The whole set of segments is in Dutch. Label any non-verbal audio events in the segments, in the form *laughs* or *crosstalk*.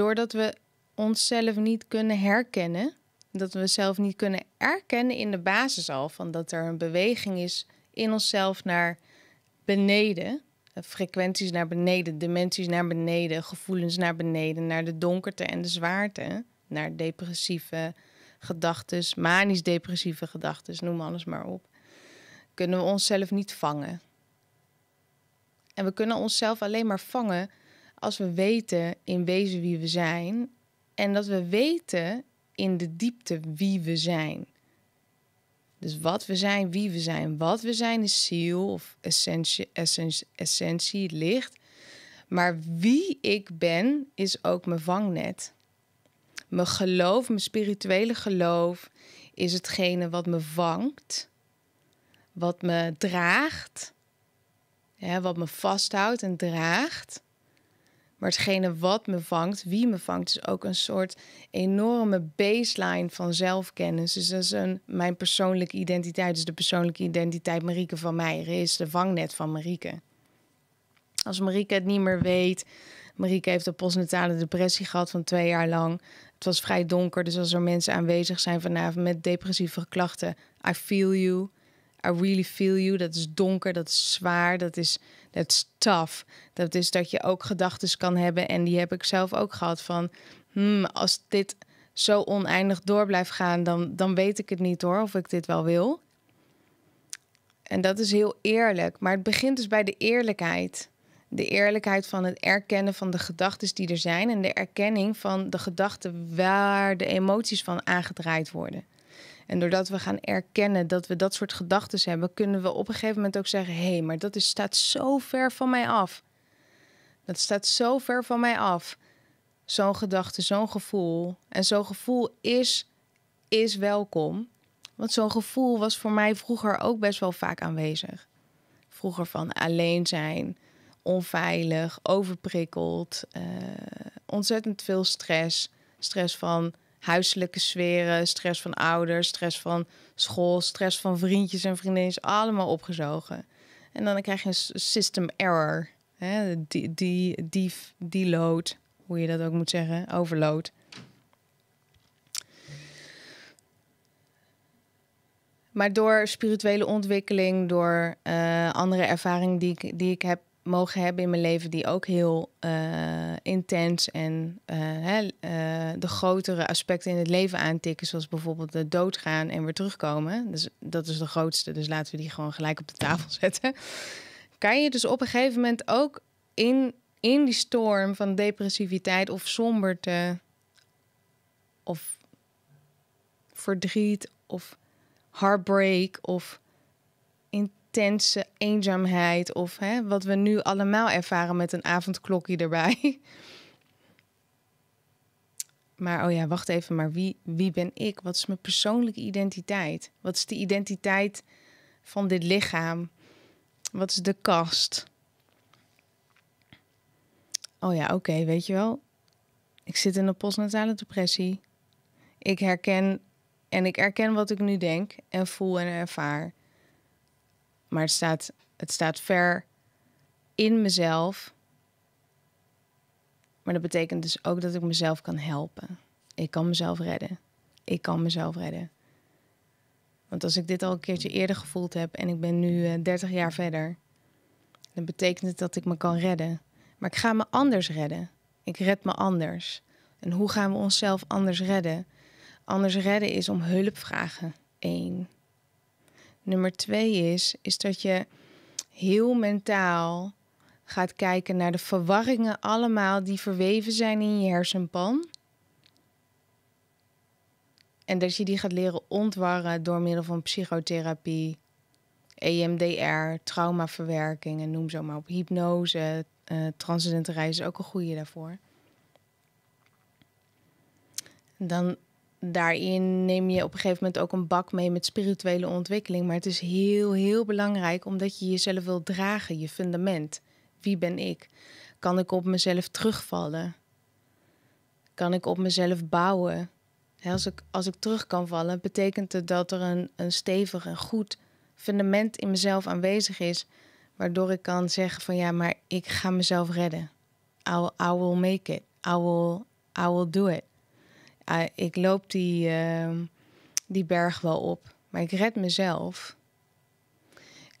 doordat we onszelf niet kunnen herkennen, dat we zelf niet kunnen erkennen in de basis al van dat er een beweging is in onszelf naar beneden, frequenties naar beneden, dimensies naar beneden, gevoelens naar beneden, naar de donkerte en de zwaarte, naar depressieve gedachten, manisch-depressieve gedachten, noem alles maar op, kunnen we onszelf niet vangen. En we kunnen onszelf alleen maar vangen als we weten in wezen wie we zijn en dat we weten in de diepte wie we zijn. Dus wat we zijn, wie we zijn. Wat we zijn is ziel of essentie, essentie, essentie licht. Maar wie ik ben is ook mijn vangnet. Mijn geloof, mijn spirituele geloof is hetgene wat me vangt, wat me draagt, wat me vasthoudt en draagt. Maar hetgene wat me vangt, wie me vangt, is ook een soort enorme baseline van zelfkennis. Dus dat is een, mijn persoonlijke identiteit. Dus de persoonlijke identiteit Marieke van mij is de vangnet van Marieke. Als Marieke het niet meer weet. Marieke heeft een postnatale depressie gehad van twee jaar lang. Het was vrij donker, dus als er mensen aanwezig zijn vanavond met depressieve klachten, I feel you. I really feel you. Dat is donker, dat is zwaar, dat is, dat tough. Dat is dat je ook gedachten kan hebben. En die heb ik zelf ook gehad van... Hmm, als dit zo oneindig door blijft gaan... Dan, dan weet ik het niet hoor, of ik dit wel wil. En dat is heel eerlijk. Maar het begint dus bij de eerlijkheid. De eerlijkheid van het erkennen van de gedachten die er zijn... en de erkenning van de gedachten waar de emoties van aangedraaid worden... En doordat we gaan erkennen dat we dat soort gedachten hebben, kunnen we op een gegeven moment ook zeggen: hé, hey, maar dat is, staat zo ver van mij af. Dat staat zo ver van mij af. Zo'n gedachte, zo'n gevoel. En zo'n gevoel is, is welkom. Want zo'n gevoel was voor mij vroeger ook best wel vaak aanwezig. Vroeger van alleen zijn, onveilig, overprikkeld, uh, ontzettend veel stress. Stress van huiselijke sferen, stress van ouders, stress van school, stress van vriendjes en vriendinnen, is allemaal opgezogen. En dan krijg je een system error, hè? Die, die, die, load, hoe je dat ook moet zeggen, overload. Maar door spirituele ontwikkeling, door eh, andere ervaring die die ik heb mogen hebben in mijn leven die ook heel eh, intens en eh, hè, eh, de grotere aspecten in het leven aantikken, zoals bijvoorbeeld de doodgaan en weer terugkomen. Dus dat is de grootste, dus laten we die gewoon gelijk op de tafel *laughs* zetten. Kan je dus op een gegeven moment ook in, in die storm van depressiviteit of somberte of verdriet of heartbreak of tense eenzaamheid of hè, wat we nu allemaal ervaren met een avondklokje erbij. *laughs* Maar oh ja, wacht even, maar wie, wie ben ik? Wat is mijn persoonlijke identiteit? Wat is de identiteit van dit lichaam? Wat is de kast? Oh ja, oké, weet je wel. Ik zit in een postnatale depressie. Ik herken en ik herken wat ik nu denk en voel en ervaar. Maar het staat, het staat ver in mezelf. Maar dat betekent dus ook dat ik mezelf kan helpen. Ik kan mezelf redden. Ik kan mezelf redden. Want als ik dit al een keertje eerder gevoeld heb en ik ben nu 30 eh, jaar verder, dan betekent het dat ik me kan redden. Maar ik ga me anders redden. Ik red me anders. En hoe gaan we onszelf anders redden? Anders redden is om hulp vragen. Eén nummer twee is, is dat je heel mentaal gaat kijken naar de verwarringen allemaal die verweven zijn in je hersenpan. En dat je die gaat leren ontwarren door middel van psychotherapie, EMDR, traumaverwerking en noem zo maar op. Hypnose, uh, eh, reizen is ook een goede daarvoor. Dan daarin neem je op een gegeven moment ook een bak mee met spirituele ontwikkeling. Maar het is heel, heel belangrijk omdat je jezelf wilt dragen, je fundament. Wie ben ik? Kan ik op mezelf terugvallen? Kan ik op mezelf bouwen? Als ik, als ik terug kan vallen, betekent het dat er een, een stevig en goed fundament in mezelf aanwezig is. Waardoor ik kan zeggen van ja, maar ik ga mezelf redden. I will, I will make it. I will, I will do it. Ah, ik loop die, ehm, die berg wel op, maar ik red mezelf.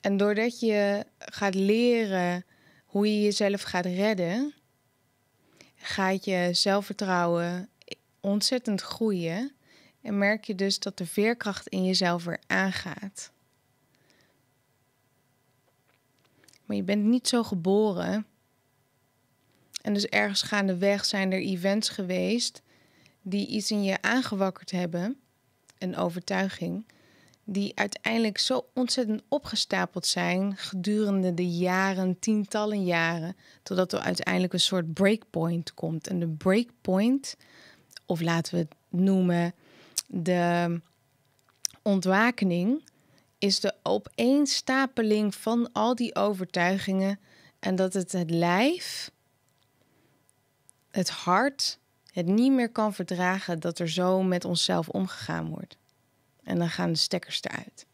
En doordat je gaat leren hoe je jezelf gaat redden, gaat je zelfvertrouwen ontzettend groeien. En merk je dus dat de veerkracht in jezelf weer aangaat. Maar je bent niet zo geboren. En dus ergens gaandeweg zijn er events geweest die iets in je aangewakkerd hebben, een overtuiging, die uiteindelijk zo ontzettend opgestapeld zijn gedurende de jaren, tientallen jaren, totdat er uiteindelijk een soort breakpoint komt. En de breakpoint, of laten we het noemen de ontwakening, is de opeenstapeling van al die overtuigingen en dat het het lijf, het hart, het niet meer kan verdragen dat er zo met onszelf omgegaan wordt. En dan gaan de stekkers eruit.